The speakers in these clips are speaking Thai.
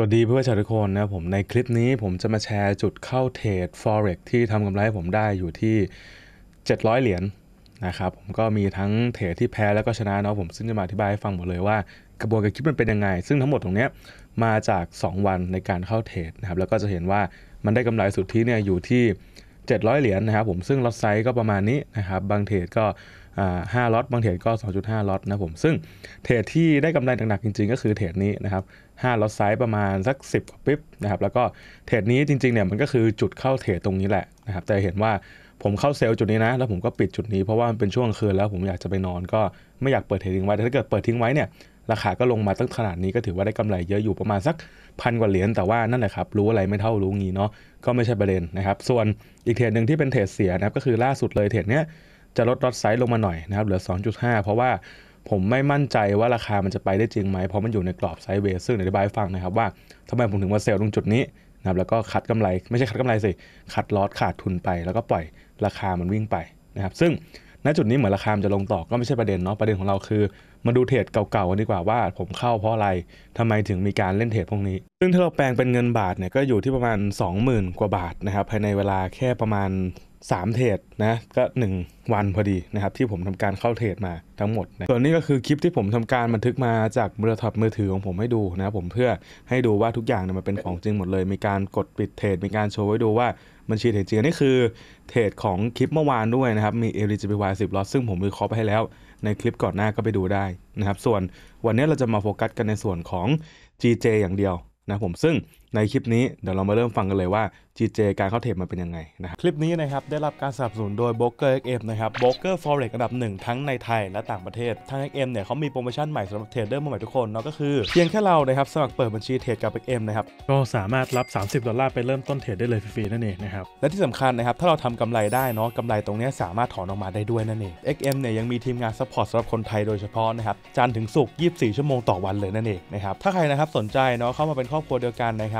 วัสดีเพื่อนชาวทุกคนนะผมในคลิปนี้ผมจะมาแชร์จุดเข้าเทรด Forex ที่ทำกำไรให้ผมได้อยู่ที่ 700 เหรียญนนะครับผมก็มีทั้งเทรดที่แพ้แล้วก็ชนะเนาะผมซึ่งจะมาอธิบายให้ฟังหมดเลยว่ากระบวนการคิดมันเป็นยังไง ซึ่งทั้งหมดตรงนี้มาจาก 2 วันในการเข้าเทรดนะครับแล้วก็จะเห็นว่ามันได้กำไรสุดที่เนี่ยอยู่ที่ 700 เหรียญนนะครับ ผมซึ่งล็อตไซส์ก็ประมาณนี้นะครับบางเทรดก็ห้าล็อตบางเทรดก็ 2.5 ล็อตนะผมซึ่งเทรดที่ได้กำไรหนักๆจริงๆ ก็คือเทรดนี้นะครับ5ล็อตไซส์ประมาณสัก 10ปิ๊บนะครับแล้วก็เทรดนี้จริงๆเนี่ยมันก็คือจุดเข้าเทรดตรงนี้แหละนะครับแต่เห็นว่าผมเข้าเซลล์จุดนี้นะแล้วผมก็ปิดจุดนี้ เพราะว่ามันเป็นช่วงคืนแล้วผมอยากจะไปนอนก็ ไม่อยากเปิดเทรดทิ้งไว้แต่ถ้าเกิดเปิดทิ้งไว้เนี่ยราคาก็ลงมาตั้งขนาดนี้ก็ถือว่าได้กำไรเยอะอยู่ประมาณสักพันกว่าเหรียญแต่ว่านั่นแหละครับรู้อะไรไม่เท่ารู้งี้เนาะก็ไม่ใช่ประเด็นนะครับส่วนอีกเทรดหนึ่งที่เป็นเทรดเสียนะครับก็คือล่าสุดเลยเทรดเนี้ยจะลดลอตไซส์ลงมาหน่อยนะครับเหลือ2.5 เพราะว่าผมไม่มั่นใจว่าราคามันจะไปได้จริงไหมเพราะมันอยู่ในกรอบไซด์เวส์ซึ่งอธิบายฟังนะครับว่าทำไมผมถึงมาเซลล์ตรงจุดนี้นะครับแล้วก็คัดกำไรไม่ใช่คัดกำไรสิ คัดลอสขาดทุนไปแล้วก็ปล่อยราคามันวิ่งไปนะครับซึ่งณจุดนี้เหมือนราคาจะลงต่อ ก็ไม่ใช่ประเด็นเนาะ ประเด็นของเราคือมาดูเทรดเก่าๆกันดีกว่าว่า ผมเข้าเพราะอะไรทำไมถึงมีการเล่นเทรดพวกนี้ ซึ่งถ้าเราแปลงเป็นเงินบาทเนี่ยก็อยู่ที่ประมาณ 20,000 กว่าบาทนะครับภายในเวลาแค่ประมาณ3 เทรดนะก็ 1 วันพอดีนะครับที่ผมทำการเข้าเทรดมาทั้งหมดนะส่วนนี้ก็คือคลิปที่ผมทำการบันทึกมาจากมือถือมือถือของผมให้ดูนะผมเพื่อให้ดูว่าทุกอย่างเนี่ยมันเป็นของจริงหมดเลย มีการกดปิดเทรดมีการโชว์ไว้ดูว่าบัญชีเทรดจริงนี่คือเทรดของคลิปเมื่อวานด้วยนะครับ มี LGBY 10ล็อตซึ่งผมมีเคร์ไปให้แล้วในคลิปก่อนหน้าก็ไปดูได้นะครับส่วนวันนี้เราจะมาโฟกัสกันในส่วนของ GJ อย่างเดียวนะผมซึ่งในคลิปนี้เดี๋ยวเรามาเริ่มฟังกันเลยว่า GJ การเข้าเทรดมันเป็นยังไงนะครับคลิปนี้นะครับ ได้รับการสนับสนุนโดย b r o k e r XM นะครับโบรกเกอร์ฟอเร็กอันดับหนึ่ง ทั้งในไทยและต่างประเทศทาง XM เนี่ยเขามีโปรโมชั่นใหม่สำหรับเทรดเดอร์มือใหม่ทุกคน เนาะก็คือเพียงแค่เรานะครับสมัครเปิดบัญชีเทรดกับ XM นะครับก็สามารถรับ30ดอลลาร์ไปเริ่มต้นเทรดได้เลยฟรีๆนั่นเองนะครับและที่สำคัญนะครับถ้าเราทำกำไรได้เนาะกำไรตรงนี้สามารถถอนออกมาได้ด้วยนั่นเอง XM เนี่ยยังมีทีมงานซัพพอร์ตสำหรับคนไทยโดยเฉพาะนะครับจันถึงศุกร์24 ชั่วโมงต่อวันเลยนั่นเองนะครับถ้าใครนะครับสนใจเนาะเข้ามาเป็นครอบครัวเดียวกันนะครับ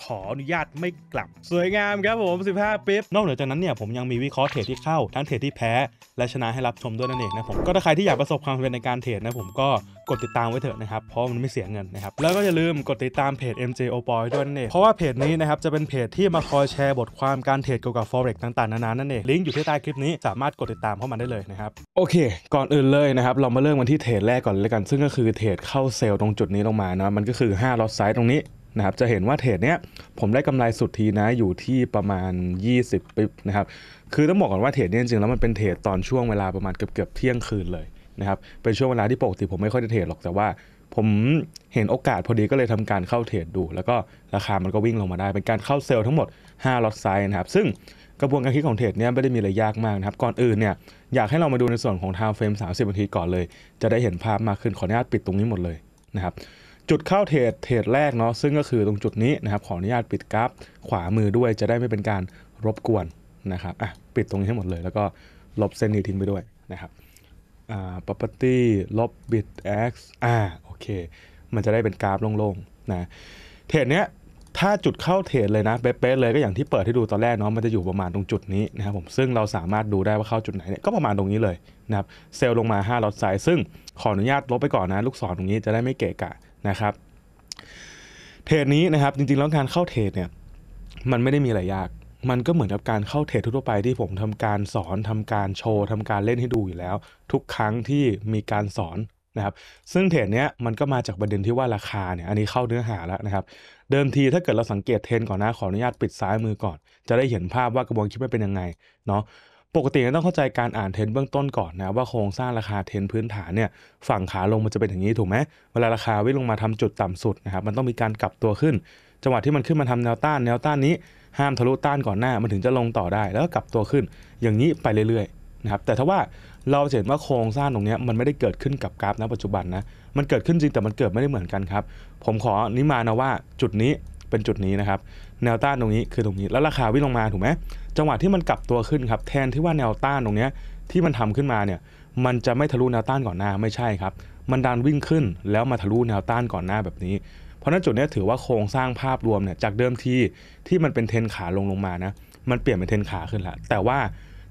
ขออนุญาตไม่กลับสวยงามครับผม 15ปิ๊บนอกเหนือจากนั้นเนี่ยผมยังมีวิเคราะห์เทรดที่เข้าทั้งเทรดที่แพ้ และชนะให้รับชมด้วยนั่นเองนะผม ก็ถ้าใครที่อยากประสบความสำเร็จในการเทรดนะผมก็กดติดตามไว้เถอะนะครับ เพราะมันไม่เสียเงินนะครับ แล้วก็อย่าลืมกดติดตามเพจ MJ o p o y ด้วยนั่นเองเพราะว่าเพจนี้นะครับจะเป็นเพจที่มาคอยแชร์บทความการเทรดเกี่ยวกับ forex ต่างๆ นานานั่นเองลิงก์อยู่ที่ใต้คลิปนี้สามารถกดติดตามเข้ามาได้เลยนะครับโอเค ก่อนอื่นเลยนะครับเรามาเริ่มกันที่เทรดแรกก่อนเลยกัน ซึ่งก็คือเทรดเข้าเซลล์ตรงจุดนี้ลงมานะมันก็คือ5 l อตไซ z ์ตรงนี้นะครับจะเห็นว่าเทรดเนี้ยผมได้กำไรสุดทีนะอยู่ที่ประมาณ 20 ปิบนะครับคือต้องบอกก่อนว่าเทรดเนี้ยจริงๆแล้วมันเป็นเทรดตอนช่วงเวลาประมาณเกือบเกือบเที่ยงคืนเลยนะครับเป็นช่วงเวลาที่ปกติผมไม่ค่อยได้เทรดหรอกแต่ว่า ผมเห็นโอกาสพอดีก็เลยทำการเข้าเทรดดู แล้วก็ราคามันก็วิ่งลงมาได้ เป็นการเข้าเซลล์ทั้งหมด5ล็อตไซน์นะครับซึ่งกระบวนการคิดของเทรดเนี้ยไม่ได้มีอะไรยากมากนะครับก่อนอื่นเนี่ยอยากให้เรามาดูในส่วนของ time frame 30นาทีก่อนเลย จะได้เห็นภาพมากขึ้นขออนุญาตปิดตรงนี้หมดเลยนะครับจุดเข้าเทรดเทรดแรกเนาะซึ่งก็คือตรงจุดนี้นะครับขออนุญาตปิดกราฟขวามือด้วยจะได้ไม่เป็นการรบกวนนะครับอ่ะปิดตรงนี้ให้หมดเลย แล้วก็ลบเส้นนี้ทิ้งไปด้วยนะครับอ่า property ลบ bit x อ่าโอเคมันจะได้เป็นกราฟโล่งๆนะเทรดเนี้ยถ้าจุดเข้าเทรดเลยนะเป๊ะเลยก็อย่างที่เปิดให้ดูตอนแรกเนาะมันจะอยู่ประมาณตรงจุดนี้นะครับผมซึ่งเราสามารถดูได้ว่าเข้าจุดไหนเนี่ยก็ประมาณตรงนี้เลยนะครับเซลลงมา5ล็อตไซส์ซึ่งขออนุญาตลบไปก่อนนะลูกศรตรงนี้จะได้ไม่เกะกะนะครับเทรดนี้นะครับจริงๆแล้วการเข้าเทรดเนี่ยมันไม่ได้มีอะไรยาก มันก็เหมือนกับการเข้าเทรดทั่วไปที่ผมทำการสอนทำการโชว์ทำการเล่นให้ดูอยู่แล้ว ทุกครั้งที่มีการสอนนะครับ ซึ่งเทรดเนี้ยมันก็มาจากประเด็นที่ว่าราคาเนี่ยอันนี้เข้าเนื้อหาแล้วนะครับ เดิมทีถ้าเกิดเราสังเกตเทรนก่อนนะขออนุญาตปิดซ้ายมือก่อน จะได้เห็นภาพว่ากระบวนคิดว่าเป็นยังไง เนาะปกติเราต้องเข้าใจการอ่านเทนเบื้องต้นก่อนนะว่าโครงสร้างราคาเทนพื้นฐานเนี่ยฝั่งขาลงมันจะเป็นอย่างนี้ถูกไหมเวลาราคาวิ่งลงมาทำจุดต่ำสุดนะครับมันต้องมีการกลับตัวขึ้น จังหวะที่มันขึ้นมาทำแนวต้านแนวต้านนี้ห้ามทะลุต้านก่อนหน้า มันถึงจะลงต่อได้แล้วก็กลับตัวขึ้นอย่างนี้ไปเรื่อยๆนะครับแต่ถ้าว่าเราเห็นว่าโครงสร้างตรงนี้มันไม่ได้เกิดขึ้นกับกราฟณปัจจุบันนะมันเกิดขึ้นจริงแต่มันเกิดไม่ได้เหมือนกันครับผมขอนิมานะว่าจุดนี้เป็นจุดนี้นะครับ แนวต้านตรงนี้คือตรงนี้แล้วราคาวิ่งลงมาถูกไหมจังหวะที่มันกลับตัวขึ้นครับ แทนที่ว่าแนวต้านตรงนี้ที่มันทำขึ้นมาเนี่ยมันจะไม่ทะลุแนวต้านก่อนหน้าไม่ใช่ครับ มันดันวิ่งขึ้นแล้วมาทะลุแนวต้านก่อนหน้าแบบนี้เพราะนั้นจุดนี้ถือว่าโครงสร้างภาพรวมเนี่ยจากเดิมทีที่มันเป็นเทนขาลงลงมานะมันเปลี่ยนเป็นเทนขาขึ้นละแต่ว่า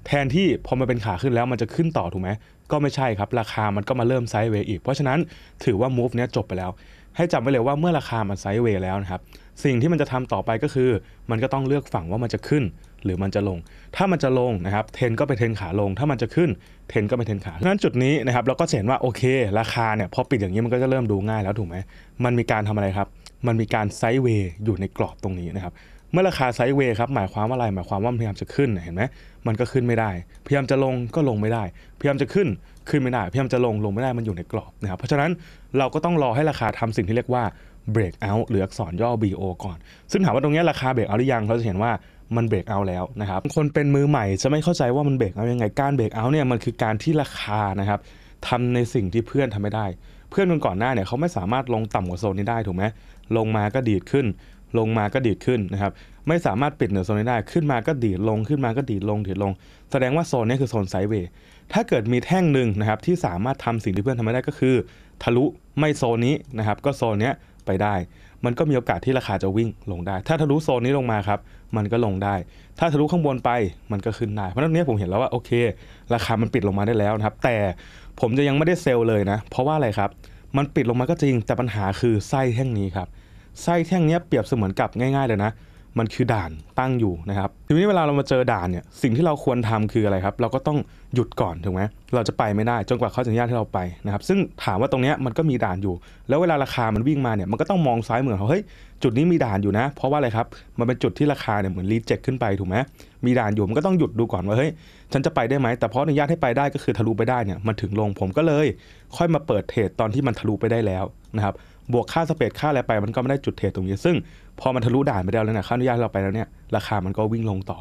แทนที่พอมันเป็นขาขึ้นแล้วมันจะขึ้นต่อถูกไหมก็ไม่ใช่ครับ ราคามันก็มาเริ่มไซด์เวย์อีกเพราะฉะนั้นถือว่ามูฟเนี้ยจบไปแล้วให้จำไว้เลยว่าเมื่อราคามันไซด์เวย์แล้วนะครับสิ่งที่มันจะทำต่อไปก็คือมันก็ต้องเลือกฝั่งว่ามันจะขึ้นหรือมันจะลง ถ้ามันจะลงนะครับเทนก็ไปเทนขาลง ถ้ามันจะขึ้น เทนก็ไปเทนขาดังนั้นจุดนี้นะครับเราก็เห็นว่าโอเคราคาเนี่ยพอปิดอย่างนี้มันก็จะเริ่มดูง่ายแล้วถูกไหมมันมีการทำอะไรครับ มันมีการไซด์เวย์อยู่ในกรอบตรงนี้นะครับเมื่อราคาไซด์เวย์ครับหมายความว่าอะไรหมายความว่าพยายามจะขึ้นเห็นไหมมันก็ขึ้นไม่ได้พยายามจะลงก็ลงไม่ได้พยายามจะขึ้นขึ้นไม่ได้พยายามจะลงลงไม่ได้มันอยู่ในกรอบนะครับเพราะฉะนั้นเราก็ต้องรอให้ราคาทำสิ่งที่เรียกว่า break out หรืออักษรย่อ BO ก่อน ซึ่งถามว่าตรงนี้ราคา break out หรือยังเราจะเห็นว่ามันเบรกเอาแล้วนะครับคนเป็นมือใหม่จะไม่เข้าใจว่ามันเบรกเอายังไงการเบรกเอาเนี่ยมันคือการที่ราคานะครับทำในสิ่งที่เพื่อนทำไม่ได้ เพื่อนคนก่อนหน้าเนี่ยเขาไม่สามารถลงต่ำกว่าโซนนี้ได้ถูกไหมลงมาก็ดีดขึ้นลงมาก็ดีดขึ้นนะครับไม่สามารถปิดเหนือโซนนี้ได้ขึ้นมาก็ดีดลงขึ้นมาก็ดีดลงดีดลง แสดงว่าโซนนี้คือโซนไซด์เวย์ ถ้าเกิดมีแท่งหนึ่งนะครับที่สามารถทำสิ่งที่เพื่อนทำไม่ได้ก็คือ ทะลุไม่โซนนี้นะครับก็โซนนี้ไปได้ มันก็มีโอกาสที่ราคาจะวิ่งลงได้ ถ้าทะลุโซนนี้ลงมาครับ มันก็ลงได้ ถ้าทะลุข้างบนไปมันก็ขึ้นได้ เพราะนั้นเนี้ผมเห็นแล้วว่าโอเค ราคามันปิดลงมาได้แล้วนะครับ แต่ผมจะยังไม่ได้เซลล์เลยนะ เพราะว่าอะไรครับ มันปิดลงมาก็จริง แต่ปัญหาคือไส้แท่งนี้ครับไส้แท่งนี้เปรียบเสมือนกับง่ายๆเลยนะ มันคือด่านตั้งอยู่นะครับ ทีนี้เวลาเรามาเจอด่านเนี่ย สิ่งที่เราควรทำคืออะไรครับ เราก็ต้องหยุดก่อนถูกไหมเราจะไปไม่ได้จนกว่าเขาจะอนุญาตให้เราไปนะครับ ซึ่งถามว่าตรงนี้มันก็มีด่านอยู่ แล้วเวลาราคา มันวิ่งมาเนี่ย มันก็ต้องมองซ้ายเหมือนเขาเฮ้ย จุดนี้มีด่านอยู่นะ เพราะว่าอะไรครับ มันเป็นจุดที่ราคาเนี่ยเหมือนรีเจ็คขึ้นไปถูกไหมมีด่านอยู่ มันก็ต้องหยุดดูก่อนว่า เฮ้ย ฉันจะไปได้ไหม แต่เพราะอนุญาตให้ไปได้ก็คือทะลุไปได้เนี่ยมันถึงลงผมก็เลย ค่อยมาเปิดเทรดตอนที่มันทะลุไปได้แล้วนะครับบวกค่าสเปซค่าอะไรไปมันก็ไม่ได้จุดเทรดตรงนี้ซึ่งพอมันทะลุด่านไปแล้วเนี่ยค่าอนุญาตเราไปแล้วเนี่ยราคามันก็วิ่งลงต่อ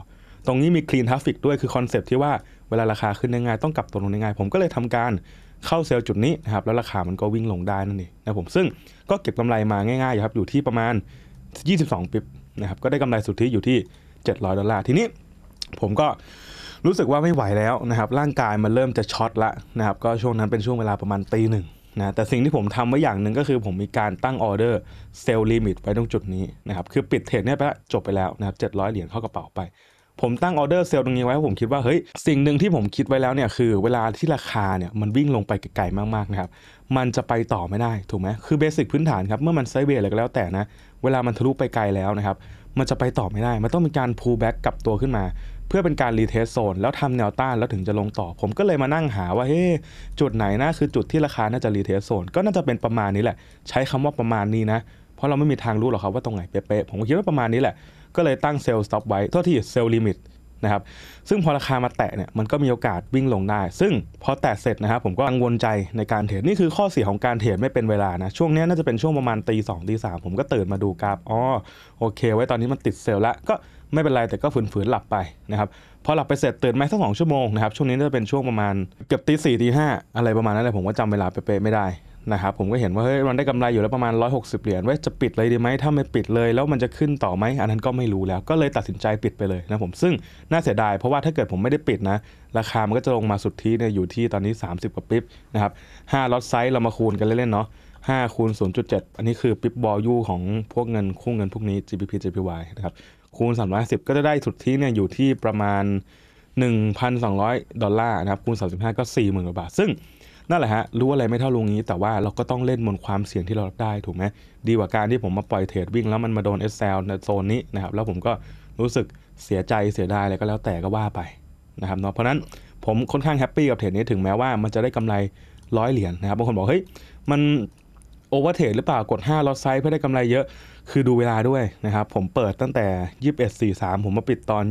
ตรงนี้มีคลีนทราฟิกด้วยคือคอนเซปที่ว่าเวลาราคาขึ้นยังไงต้องกลับตัวลงยังไงผมก็เลยทำการเข้าเซลล์จุดนี้นะครับแล้วราคามันก็วิ่งลงได้นั่นเองนะผมซึ่งก็เก็บกำไรมาง่ายๆครับอยู่ที่ประมาณ 22ปิบนะครับก็ได้กำไรสุทธิอยู่ที่700ดอลลาร์ทีนี้ ผมก็รู้สึกว่าไม่ไหวแล้วนะครับร่างกายมันเริ่มจะช็อตละนะครับก็ช่วงนั้นเป็นช่วงเวลาประมาณตีหนึ่งนะแต่สิ่งที่ผมทำไว้อย่างหนึ่งก็คือผมมีการตั้งออเดอร์เซลล์ลิมิตไว้ตรงจุดนี้นะครับคือปิดเทรดเนี่ยไปจบไปแล้วนะครับเจ็ดร้อยเหรียญเข้ากระเป๋าไป ผมตั้งออเดอร์เซลล์ตรงนี้ไว้ผมคิดว่าเฮ้ยสิ่งหนึ่งที่ผมคิดไว้แล้วเนี่ยคือเวลาที่ราคาเนี่ยมันวิ่งลงไปไกลๆมากๆนะครับมันจะไปต่อไม่ได้ ถูกไหมคือเบสิกพื้นฐานครับ เมื่อมันไซเบอะไรก็แล้วแต่นะ เวลามันทะลุไปไกลแล้วนะครับมันจะไปต่อไม่ได้มันต้องมีการ pull back กลับตัวขึ้นมาเพื่อเป็นการรีเทสโซนแล้วทำแนวต้านแล้วถึงจะลงต่อ ผมก็เลยมานั่งหาว่าเฮ้จุดไหนนะ คือจุดที่ราคาน่าจะรีเทสโซนก็น่าจะเป็นประมาณนี้แหละ ใช้คำว่าประมาณนี้นะ เพราะเราไม่มีทางรู้หรอกครับว่าตรงไหนเป๊ะ ๆ ผมก็คิดว่าประมาณนี้แหละก็เลยตั้งเซลล์สต็อปไว้เท่าที่เซลล์ลิมิตนะครับ ซึ่งพอราคามาแตะเนี่ยมันก็มีโอกาสวิ่งลงได้ซึ่งพอแตะเสร็จนะครับผมก็กังวลใจในการเทรดนี่คือข้อเสียของการเทรดไม่เป็นเวลานะช่วงนี้น่าจะเป็นช่วงประมาณตีสองตีสามผมก็ตื่นมาดูกราฟอ๋อโอเค ไว้ตอนนี้มันติดเซลล์ละก็ไม่เป็นไรแต่ก็ฝืนๆหลับไปนะครับพอหลับไป เสร็จตื่นไหมสักสองชั่วโมงนะครับช่วงนี้จะเป็นช่วงประมาณเกือบตีสี่ตีห้าอะไรประมาณนั้นเลยผมก็จำเวลาเป๊ะๆไม่ได้นะครับผมก็เห็นว่าเฮ้ยมันได้กำไรอยู่แล้วประมาณ 160เหรียญไว้จะปิดเลยดีไหมถ้าไม่ปิดเลย แล้วมันจะขึ้นต่อไหมอันนั้นก็ไม่รู้แล้ว ก็เลยตัดสินใจปิดไปเลยนะผมซึ่งน่าเสียดายเพราะว่าถ้าเกิดผมไม่ได้ปิดนะ ราคามันก็จะลงมาสุดที่เนี่ยอยู่ที่ตอนนี้ 30กว่าปิ๊บนะครับห้าล็อตไซส์เรามาคูณกันเล่นๆเนาะห้าคูณ0.7อันนี้คือปิ๊บบอลยูของพวกเงินคู่เงินพวกนี้ GBP JPY นะครับคูณ3 1 0ก็จะได้สุดที่เนี่ยอยู่ที่ประมาณ 1,200 ดอลลาร์นะครับคูณ 35 ก็ 40,000กว่าบาทซึ่งนั่นแหละฮะรู้อะไรไม่เท่าลุงนี้ แต่ว่าเราก็ต้องเล่นบนความเสี่ยงที่เรารับได้ถูกไหมดีกว่าการที่ผมมาปล่อยเทรดวิ่งแล้วมันมาโดนเอสแซลในโซนนี้นะครับแล้วผมก็รู้สึกเสียใจเสียดายอะไรก็แล้วแต่ก็ว่าไปนะครับเนาะเพราะนั้นผมค่อนข้างแฮปปี้กับเทรดนี้ถึงแม้ว่ามันจะได้กำไรร้อยเหรียญนะครับบางคนบอกเฮ้ยมันโอเวอร์เทรดหรือเปล่ากด5ลอตไซส์เพื่อได้กำไรเยอะคือดูเวลาด้วยนะครับ ผมเปิดตั้งแต่ 21.43 ผมมาปิดตอน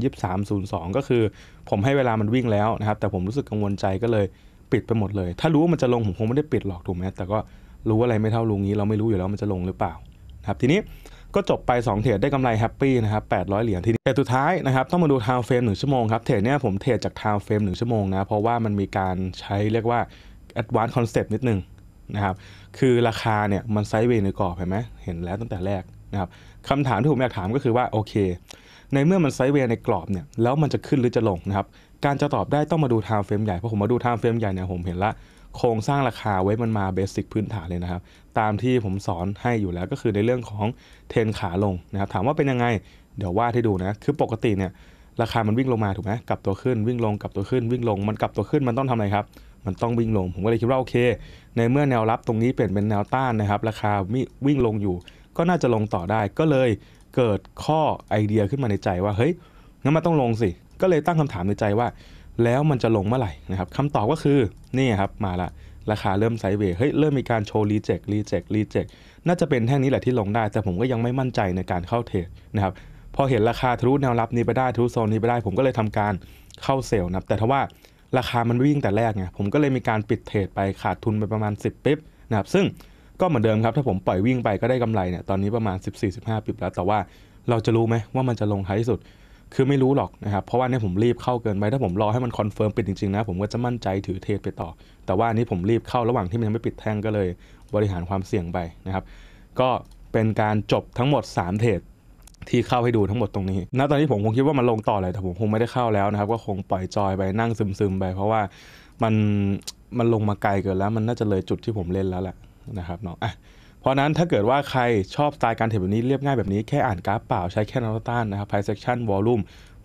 23.02 ก็คือผมให้เวลามันวิ่งแล้วนะครับแต่ผมรู้สึกกังวลใจก็เลยปิดไปหมดเลย ถ้ารู้ว่ามันจะลงผมคงไม่ได้ปิดหรอกถูกไหมแต่ก็รู้อะไรไม่เท่าลุงนี้เราไม่รู้อยู่แล้วมันจะลงหรือเปล่านะครับทีนี้ก็จบไป 2 เทรดได้กำไรแฮปปี้นะครับ800 เหรียญทีนี้เทรดสุดท้ายนะครับ ต้องมาดูทาวเฟรมงชั่วโมงครับเทรดเนี้ยผมเทรดจากทาวเฟรมงชั่วโมงนะเพราะว่ามันมีการใช้เรียกว่า advanced concept นิดนึงนะครับคือราคาเนี่ยมันไซด์เวย์ในกรอบเห็นไหมเห็นแล้วตั้งแต่แรกนะครับคำถามที่ผมอยากถามก็คือว่าโอเค ในเมื่อมันไซด์เวย์ในกรอบเนี่ยแล้วมันจะขึ้นหรือจะลงนะครับการจะตอบได้ต้องมาดูไทม์เฟรมใหญ่ เพราะผมมาดูไทม์เฟรมใหญ่เนี่ยผมเห็นละโครงสร้างราคาไว้มันมาเบสิกพื้นฐานเลยนะครับ ตามที่ผมสอนให้อยู่แล้วก็คือในเรื่องของเทนขาลงนะครับถามว่าเป็นยังไง เดี๋ยวว่าให้ดูนะ คือปกติเนี่ยราคามันวิ่งลงมาถูกไหมกลับตัวขึ้น วิ่งลงกลับตัวขึ้น วิ่งลงมันกลับตัวขึ้นมันต้องทำอะไรครับมันต้องวิ่งลง ผมก็เลยคิดว่าโอเค ในเมื่อแนวรับตรงนี้เปลี่ยนเป็นแนวต้านนะครับ ราคาวิ่งลงอยู่ก็น่าจะลงต่อได้ก็เลยเกิดข้อไอเดียขึ้นมาในใจว่า เฮ้ยงั้นมันต้องลงสิ ก็เลยตั้งคำถามในใจว่า แล้วมันจะลงเมื่อไหร่นะครับคำตอบก็คือนี่ครับมาละราคาเริ่มไซด์เวร์เฮ้ยเริ่มมีการโชว์รีเจ็ครีเจ็ครีเจ็คน่าจะเป็นแท่งนี้แหละที่ลงได้ แต่ผมก็ยังไม่มั่นใจในการเข้าเทรดนะครับพอเห็นราคาทะลุแนวรับนี้ไปได้ทะลุโซนนี้ไปได้ผมก็เลยทำการเข้าเซลล์นะแต่ทว่า ราคามันวิ่งแต่แรกไงผมก็เลยมีการปิดเทรดไปขาดทุนไปประมาณ 10ปิ๊บนะครับซึ่งก็เหมือนเดิมครับ ถ้าผมปล่อยวิ่งไปก็ได้กำไรเนี่ยตอนนี้ประมาณ 14-15ปิบแล้ว แต่ว่าเราจะรู้ไหมว่ามันจะลงท้ายที่สุดคือไม่รู้หรอกนะครับเพราะว่าเนี่ยผมรีบเข้าเกินไป ถ้าผมรอให้มันคอนเฟิร์มปิดจริง ๆ นะผมก็จะมั่นใจถือเทรดไปต่อ แต่ว่านี้ผมรีบเข้าระหว่างที่มันยังไม่ปิดแท่งก็เลยบริหารความเสี่ยงไปนะครับ ก็เป็นการจบทั้งหมด 3 เทรดที่เข้าให้ดูทั้งหมดตรงนี้ ณตอนนี้ผมคงคิดว่ามันลงต่อเลยแต่ผมคงไม่ได้เข้าแล้วนะครับก็คงปล่อยจอยไปนั่งซึมๆไปเพราะว่ามันมันลงมาไกลเกินแล้วมันน่าจะเลยจุดที่ผมเล่นแล้วแหละนะครับเนาะอ่ะเพราะนั้นถ้าเกิดว่าใครชอบสไตล์การเทรดแบบนี้เรียบง่ายแบบนี้แค่อ่านกราฟเปล่าใช้แค่นอตตันนะครับไพ i เซคชั่นวอลลุ่ม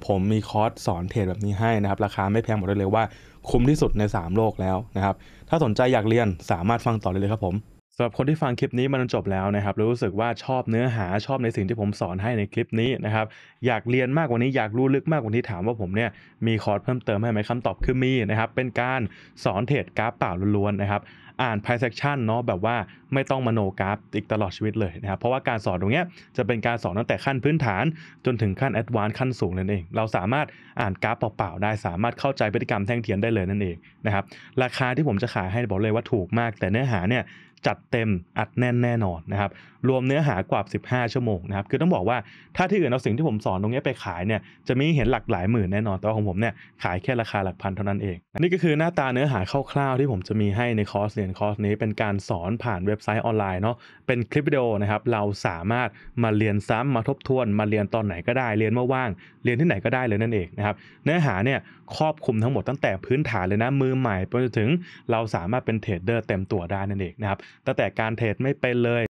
ผมมีคอร์สสอนเทรดแบบนี้ให้นะครับราคาไม่แพงบอกได้เลยว่าคุ้มที่สุดใน 3 โลกแล้วนะครับถ้าสนใจอยากเรียนสามารถฟังต่อได้เลยครับผมสำหรับคนที่ฟังคลิปนี้มาจนจบแล้วนะครับรู้สึกว่าชอบเนื้อหาชอบในสิ่งที่ผมสอนให้ในคลิปนี้นะครับอยากเรียนมากกว่านี้อยากรู้ลึกมากกว่านี้ถามว่าผมเนี่ยมีคอร์สเพิ่มเติมให้ไหมคำตอบคือมีนะครับเป็นการสอนเทรดกราฟเปล่าล้วนๆนะครับอ่าน price action เนาะแบบว่าไม่ต้องมโนกราฟอีกตลอดชีวิตเลยนะครับเพราะว่าการสอนตรงเนี้ยจะเป็นการสอนตั้งแต่ขั้นพื้นฐานจนถึงขั้นแอดวานซ์ขั้นสูงนั่นเอง เราสามารถอ่านกราฟเปล่า ๆ ได้สามารถเข้าใจพฤติกรรมแท่งเทียนได้เลยนั่นเองนะครับราคาที่ผมจะขายให้บอกเลยว่าถูกมาก แต่เนื้อหาเนี่ยจัดเต็มอัดแน่นแน่นอนนะครับรวมเนื้อหากว่า 15 ชั่วโมงนะครับคือต้องบอกว่าถ้าที่อื่นเอาสิ่งที่ผมสอนตรงนี้ไปขายเนี่ยจะมีเห็นหลักหลายหมื่นแน่นอนแต่ว่าของผมเนี่ยขายแค่ราคาหลักพันเท่านั้นเองนี่ก็คือหน้าตาเนื้อหาคร่าวๆที่ผมจะมีให้ในคอร์สเนคอร์สนี้เป็นการสอนผ่านเว็บไซต์ออนไลน์เนาะ เป็นคลิปวิดีโอนะครับ เราสามารถมาเรียนซ้ำมาทบทวนมาเรียนตอนไหนก็ได้ เรียนเมื่อว่าง เรียนที่ไหนก็ได้เลยนั่นเองนะครับ เนื้อหาเนี่ยครอบคลุมทั้งหมดตั้งแต่พื้นฐานเลยนะ มือใหม่ไปจนถึง เราสามารถเป็นเทรดเดอร์เต็มตัวได้นั่นเองนะครับ ตั้งแต่การเทรดไม่เป็นเลย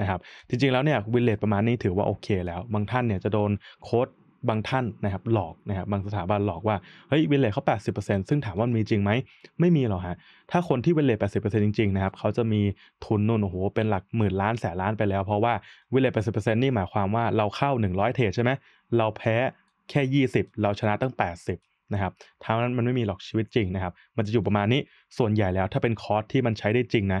นะครับจริงๆแล้วเนี่ยวินเลตประมาณนี้ถือว่าโอเคแล้ว บางท่านเนี่ยจะโดนโค้ดบางท่านนะครับหลอกนะครับบางสถาบันหลอกว่าเฮ้ยวินเลตเขา 80%ซึ่งถามว่ามีจริงไหมไม่มีหรอกฮะถ้าคนที่วินเลต80%จริงๆนะครับเขาจะมีทุนนู่นโอ้โหเป็นหลักหมื่นล้านแสนล้านไปแล้ว เพราะว่าวินเลต80%นี่หมายความว่าเราเข้า 100เทรดใช่ไหมเราแพ้แค่ 20 เราชนะตั้ง 80 นะครับทั้งนั้นมันไม่มีหรอกชีวิตจริงนะครับมันจะอยู่ประมาณนี้ส่วนใหญ่แล้ว ถ้าเป็นคอร์สที่มันใช้ได้จริงนะ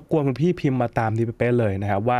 บบกวนคุณพี่พิมพ์มาตามนีปเป๊ะเลยนะครับว่า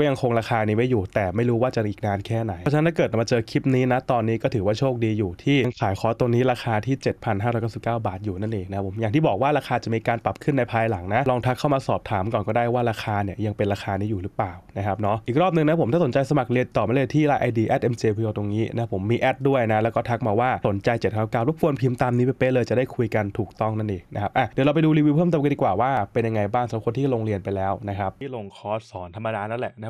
ว่ายังคงราคานี้ไว้อยู่แต่ไม่รู้ว่าจะอีกนานแค่ไหนเพราะฉะนั้นถ้าเกิดมาเจอคลิปนี้นะตอนนี้ก็ถือว่าโชคดีอยู่ ที่ขายคอตัวนี้ราคาที่ 7,599บาทอยู่นั่นเองนะผมอย่างที่บอกว่าราคาจะมีการปรับขึ้นในภายหลังนะลองทักเข้ามาสอบถามก่อนก็ได้ว่าราคาเนี่ยยังเป็นราคานี้อยู่หรือเปล่านะครับเนาะอีกรอบนึงนะผมถ้าสนใจสมัครเรียนต่อมาเลยที่ไลน์ไอดี m ี p o ตรงนี้นะผมมีแอดด้วยนะแล้วก็ทักมาว่าสนใจ7 9 9รบกวนพิมพ์ตามนี้ไปเป๊ะเลยจะได้คุยกันถูกต้องนั่นเองนะครับอ่ะเดี๋ยวเราไปดูรีวิวเพิ่มเติมกันดีกว่าว่าเป็นยังไงบ้างสำหรับคนที่ลงเรียนไปแล้วนะครับที่ลงคอร์สสอนธรรมดานั่นแหละนะ